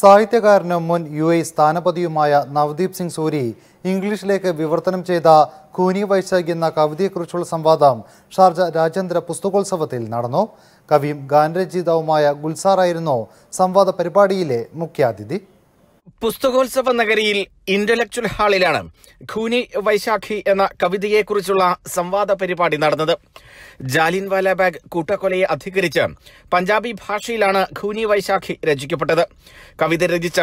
സാഹിത്യകാരനും മുൻ U A സ്ഥാനപതിയുമായ നവദീപ് സിംഗ് സൂരി ഇംഗ്ലീഷിലേക്ക് വിവർത്തനം ചെയ്ത കൂനി വൈശാഖ് എന്ന കവിതയെക്കുറിച്ചുള്ള സംവാദം ഷാർജ രാജ്യാന്തര പുസ്തകോത്സവത്തിൽ നടന്നു കവിയും ഗാനരചിതാവുമായ ഗുൽസാറായിരുന്നു സംവാദ പരിപാടിയിലെ മുഖ്യാതിഥി പുസ്തകോത്സവ നഗരിയിൽ ഇന്റലക്ച്വൽ ഹാളിലാണ് ഖൂനി വൈശാഖി എന്ന കവിതയെക്കുറിച്ചുള്ള സംവാദ പരിപാടി നടന്നത് ജാലിൻവാല ബാഗ് കൂട്ടക്കൊലയെ അധികരിച്ച് പഞ്ചാബി ഭാഷയിലാണ് ഖൂനി വൈശാഖി രചിക്കപ്പെട്ടത് കവിത രചിച്ച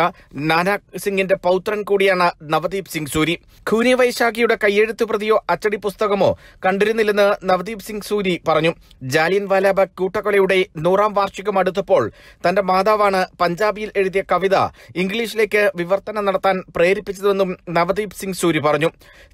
നാനാക് സിംഗിന്റെ പൗത്രൻ കൂടിയാണ് നവദീപ് സിംഗ് സൂരി ഖൂനി വൈശാഖിയുടെ കയ്യെഴുത്തു പ്രതിയോ അച്ചടി പുസ്തകമോ കണ്ടിരുന്നില്ലെന്ന് നവദീപ് സിംഗ് സൂരി പറഞ്ഞു ജാലിൻവാല ബാഗ് കൂട്ടക്കൊലയുടെ നൂറാം വാർഷികം അടുത്തപ്പോൾ തന്റെ മാതാവാണ് പഞ്ചാബിയിൽ എഴുതിയ കവിത ഇംഗ്ലീഷിലേക്ക് ഇന്ത്യക്ക് വിവർത്തനം നടത്താൻ പ്രേരിപ്പിച്ചതെന്നും നവദീപ് സിംഗ് സൂരി പറഞ്ഞു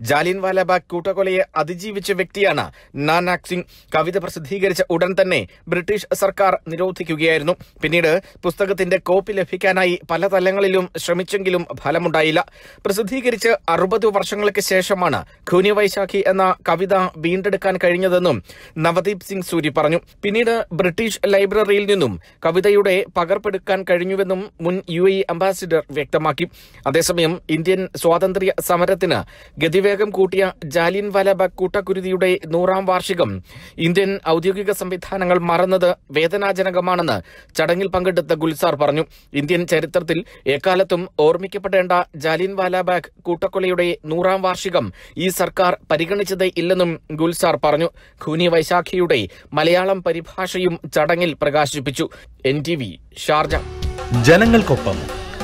ജാലിയൻ വാലാബാഗ് കൂട്ടക്കൊലയെ അതിജീവിച്ച വ്യക്തിയാണ് നാനാക് സിംഗ് കവിത പ്രസിദ്ധീകരിച്ച ഉടൻ തന്നെ ബ്രിട്ടീഷ് സർക്കാർ നിരോധിക്കുകയായിരുന്നു പിന്നീട് പുസ്തകത്തിന്റെ കോപ്പി ലഭിക്കാനായി പല തലങ്ങളിലും ശ്രമിച്ചെങ്കിലും ഫലമുണ്ടായില്ല പ്രസിദ്ധീകരിച്ച് അറുപത് വർഷങ്ങൾക്ക് ശേഷമാണ് ഖൂനി വൈശാഖി എന്ന കവിത വീണ്ടെടുക്കാൻ കഴിഞ്ഞതെന്നും നവദീപ് സിംഗ് സൂരി പറഞ്ഞു പിന്നീട് ബ്രിട്ടീഷ് ലൈബ്രറിയിൽ നിന്നും കവിതയുടെ പകർപ്പെടുക്കാൻ കഴിഞ്ഞുവെന്നും മുൻ യു എ അംബാസിഡർ വ്യക്തി വ്യക്തമാക്കി അതേസമയം ഇന്ത്യൻ സ്വാതന്ത്ര്യ സമരത്തിന് ഗതിവേഗം കൂട്ടിയ ജാലിയൻ വാലാബാഗ് കൂട്ടക്കുരുതിയുടെ നൂറാം വാർഷികം ഇന്ത്യൻ ഔദ്യോഗിക സംവിധാനങ്ങൾ മറന്നത് വേദനാജനകമാണെന്ന് ചടങ്ങിൽ പങ്കെടുത്ത ഗുൽസാർ പറഞ്ഞു ഇന്ത്യൻ ചരിത്രത്തിൽ എക്കാലത്തും ഓർമ്മിക്കപ്പെടേണ്ട ജാലിയൻ വാലാബാഗ് കൂട്ടക്കൊലയുടെ നൂറാം വാർഷികം ഈ സർക്കാർ പരിഗണിച്ചതേ ഇല്ലെന്നും ഗുൽസാർ പറഞ്ഞു ഖൂനി വൈശാഖിയുടെ മലയാളം പരിഭാഷയും ചടങ്ങിൽ പ്രകാശിപ്പിച്ചു എൻ ടി വി ഷാർജ ജനങ്ങൾക്കൊപ്പം